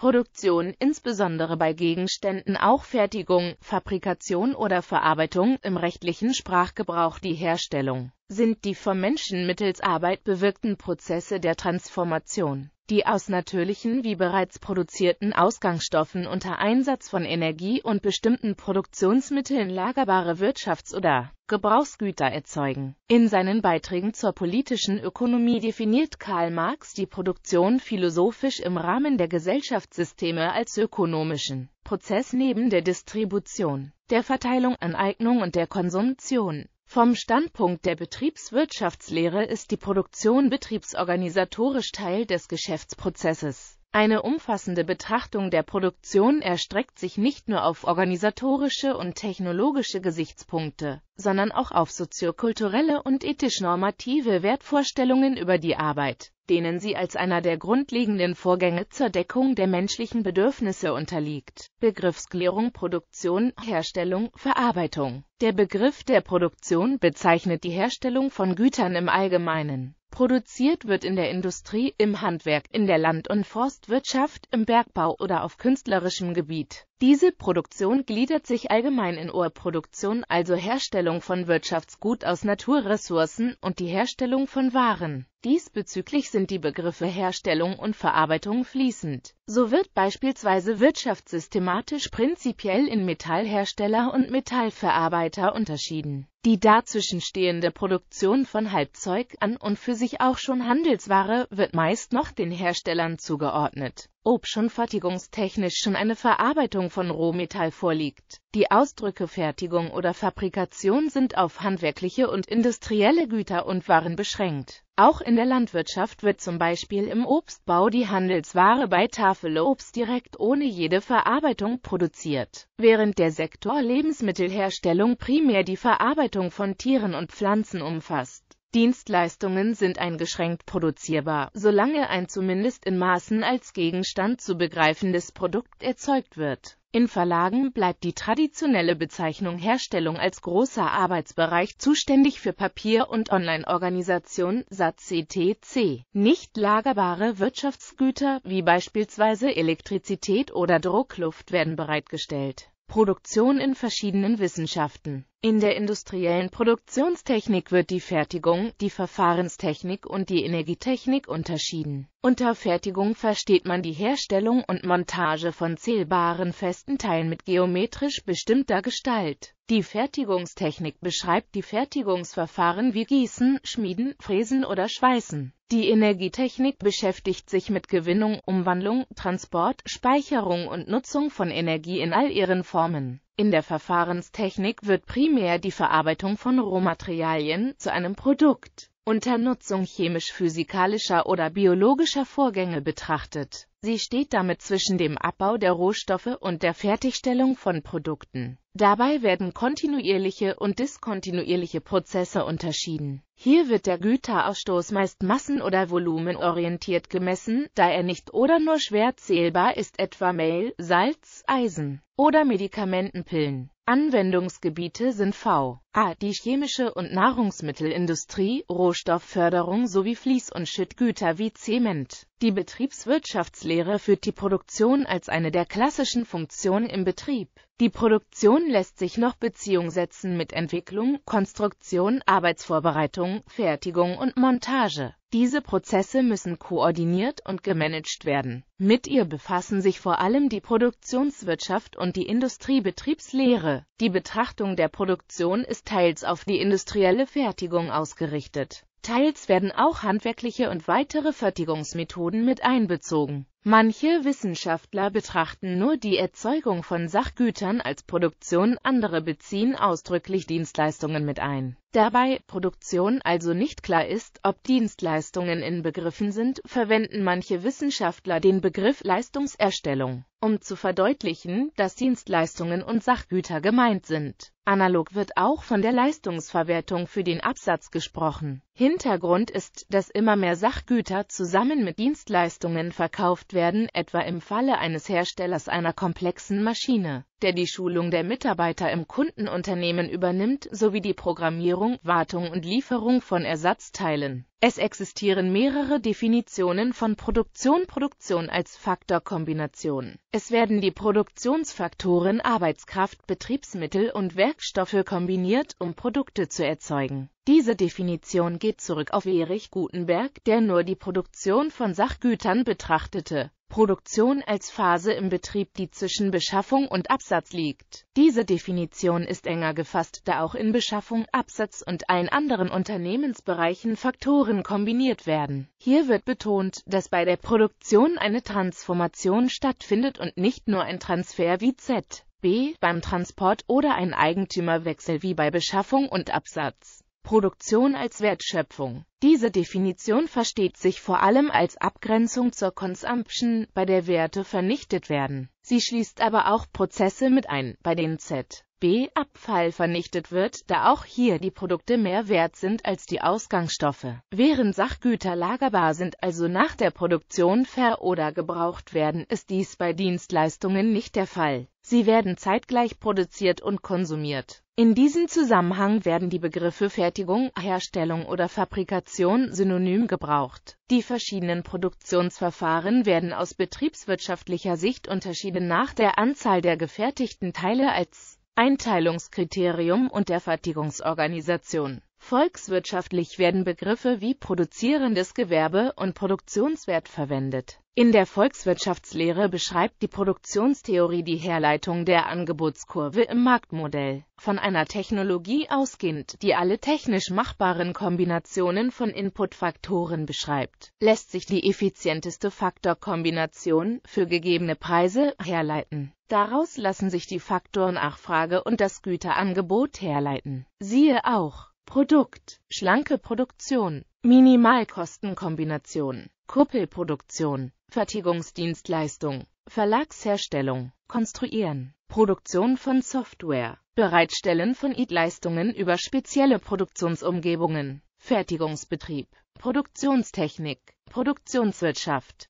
Produktion, insbesondere bei Gegenständen auch Fertigung, Fabrikation oder Verarbeitung, im rechtlichen Sprachgebrauch die Herstellung sind die vom Menschen mittels Arbeit bewirkten Prozesse der Transformation, die aus natürlichen wie bereits produzierten Ausgangsstoffen unter Einsatz von Energie und bestimmten Produktionsmitteln lagerbare Wirtschafts- oder Gebrauchsgüter erzeugen. In seinen Beiträgen zur politischen Ökonomie definiert Karl Marx die Produktion philosophisch im Rahmen der Gesellschaftssysteme als ökonomischen Prozess neben der Distribution, der Verteilung, Aneignung und der Konsumption. Vom Standpunkt der Betriebswirtschaftslehre ist die Produktion betriebsorganisatorisch Teil des Geschäftsprozesses. Eine umfassende Betrachtung der Produktion erstreckt sich nicht nur auf organisatorische und technologische Gesichtspunkte, sondern auch auf soziokulturelle und ethisch-normative Wertvorstellungen über die Arbeit denen sie als einer der grundlegenden Vorgänge zur Deckung der menschlichen Bedürfnisse unterliegt. Begriffsklärung Produktion, Herstellung, Verarbeitung Der Begriff der Produktion bezeichnet die Herstellung von Gütern im Allgemeinen. Produziert wird in der Industrie, im Handwerk, in der Land- und Forstwirtschaft, im Bergbau oder auf künstlerischem Gebiet. Diese Produktion gliedert sich allgemein in Ohrproduktion, also Herstellung von Wirtschaftsgut aus Naturressourcen und die Herstellung von Waren. Diesbezüglich sind die Begriffe Herstellung und Verarbeitung fließend. So wird beispielsweise wirtschaftssystematisch prinzipiell in Metallhersteller und Metallverarbeiter unterschieden. Die dazwischenstehende Produktion von Halbzeug an und für sich auch schon Handelsware wird meist noch den Herstellern zugeordnet ob schon fertigungstechnisch schon eine Verarbeitung von Rohmetall vorliegt. Die Ausdrücke Fertigung oder Fabrikation sind auf handwerkliche und industrielle Güter und Waren beschränkt. Auch in der Landwirtschaft wird zum Beispiel im Obstbau die Handelsware bei Tafel Obst direkt ohne jede Verarbeitung produziert, während der Sektor Lebensmittelherstellung primär die Verarbeitung von Tieren und Pflanzen umfasst Dienstleistungen sind eingeschränkt produzierbar, solange ein zumindest in Maßen als Gegenstand zu begreifendes Produkt erzeugt wird. In Verlagen bleibt die traditionelle Bezeichnung Herstellung als großer Arbeitsbereich zuständig für Papier- und Online-Organisation SATz etc. Nicht lagerbare Wirtschaftsgüter wie beispielsweise Elektrizität oder Druckluft werden bereitgestellt. Produktion in verschiedenen Wissenschaften in der industriellen Produktionstechnik wird die Fertigung, die Verfahrenstechnik und die Energietechnik unterschieden. Unter Fertigung versteht man die Herstellung und Montage von zählbaren festen Teilen mit geometrisch bestimmter Gestalt die Fertigungstechnik beschreibt die Fertigungsverfahren wie Gießen, Schmieden, Fräsen oder Schweißen. Die Energietechnik beschäftigt sich mit Gewinnung, Umwandlung, Transport, Speicherung und Nutzung von Energie in all ihren Formen. In der Verfahrenstechnik wird primär die Verarbeitung von Rohmaterialien zu einem Produkt unter Nutzung chemisch-physikalischer oder biologischer Vorgänge betrachtet. Sie steht damit zwischen dem Abbau der Rohstoffe und der Fertigstellung von Produkten. Dabei werden kontinuierliche und diskontinuierliche Prozesse unterschieden. Hier wird der Güterausstoß meist massen- oder volumenorientiert gemessen, da er nicht oder nur schwer zählbar ist, etwa Mehl, Salz, Eisen oder Medikamentenpillen. Anwendungsgebiete sind V. A. Die chemische und Nahrungsmittelindustrie, Rohstoffförderung sowie Fließ- und Schüttgüter wie Zement. Die Betriebswirtschaftslehre führt die Produktion als eine der klassischen Funktionen im Betrieb. Die Produktion lässt sich noch Beziehung setzen mit Entwicklung, Konstruktion, Arbeitsvorbereitung Herstellung, Fertigung und Montage. Diese Prozesse müssen koordiniert und gemanagt werden. Mit ihr befassen sich vor allem die Produktionswirtschaft und die Industriebetriebslehre. Die Betrachtung der Produktion ist teils auf die industrielle Fertigung ausgerichtet. Teils werden auch handwerkliche und weitere Fertigungsmethoden mit einbezogen Manche Wissenschaftler betrachten nur die Erzeugung von Sachgütern als Produktion, andere beziehen ausdrücklich Dienstleistungen mit ein. Dabei Produktion also nicht klar ist, ob Dienstleistungen in Begriffen sind, verwenden manche Wissenschaftler den Begriff Leistungserstellung, um zu verdeutlichen, dass Dienstleistungen und Sachgüter gemeint sind. Analog wird auch von der Leistungsverwertung für den Absatz gesprochen. Hintergrund ist, dass immer mehr Sachgüter zusammen mit Dienstleistungen verkauft werden, etwa im Falle eines Herstellers einer komplexen Maschine der die Schulung der Mitarbeiter im Kundenunternehmen übernimmt, sowie die Programmierung, Wartung und Lieferung von Ersatzteilen. Es existieren mehrere Definitionen von Produktion Produktion als Faktorkombination. Es werden die Produktionsfaktoren Arbeitskraft, Betriebsmittel und Werkstoffe kombiniert, um Produkte zu erzeugen. Diese Definition geht zurück auf Erich Gutenberg, der nur die Produktion von Sachgütern betrachtete. Produktion als Phase im Betrieb, die zwischen Beschaffung und Absatz liegt. Diese Definition ist enger gefasst, da auch in Beschaffung, Absatz und allen anderen Unternehmensbereichen Faktoren kombiniert werden. Hier wird betont, dass bei der Produktion eine Transformation stattfindet und nicht nur ein Transfer wie Z. B. beim Transport oder ein Eigentümerwechsel wie bei Beschaffung und Absatz. Produktion als Wertschöpfung. Diese Definition versteht sich vor allem als Abgrenzung zur Consumption, bei der Werte vernichtet werden. Sie schließt aber auch Prozesse mit ein, bei denen Z. B. Abfall vernichtet wird, da auch hier die Produkte mehr wert sind als die Ausgangsstoffe. Während Sachgüter lagerbar sind, also nach der Produktion ver- oder gebraucht werden, ist dies bei Dienstleistungen nicht der Fall. Sie werden zeitgleich produziert und konsumiert. In diesem Zusammenhang werden die Begriffe Fertigung, Herstellung oder Fabrikation synonym gebraucht. Die verschiedenen Produktionsverfahren werden aus betriebswirtschaftlicher Sicht unterschieden nach der Anzahl der gefertigten Teile als Einteilungskriterium und der Fertigungsorganisation. Volkswirtschaftlich werden Begriffe wie produzierendes Gewerbe und Produktionswert verwendet. In der Volkswirtschaftslehre beschreibt die Produktionstheorie die Herleitung der Angebotskurve im Marktmodell, von einer Technologie ausgehend, die alle technisch machbaren Kombinationen von Inputfaktoren beschreibt, lässt sich die effizienteste Faktorkombination für gegebene Preise herleiten. Daraus lassen sich die Faktoren Nachfrage und das Güterangebot herleiten. Siehe auch Produkt, schlanke Produktion, Minimalkostenkombination, Kuppelproduktion, Fertigungsdienstleistung, Verlagsherstellung, Konstruieren, Produktion von Software, Bereitstellen von IT-Leistungen über spezielle Produktionsumgebungen, Fertigungsbetrieb, Produktionstechnik, Produktionswirtschaft,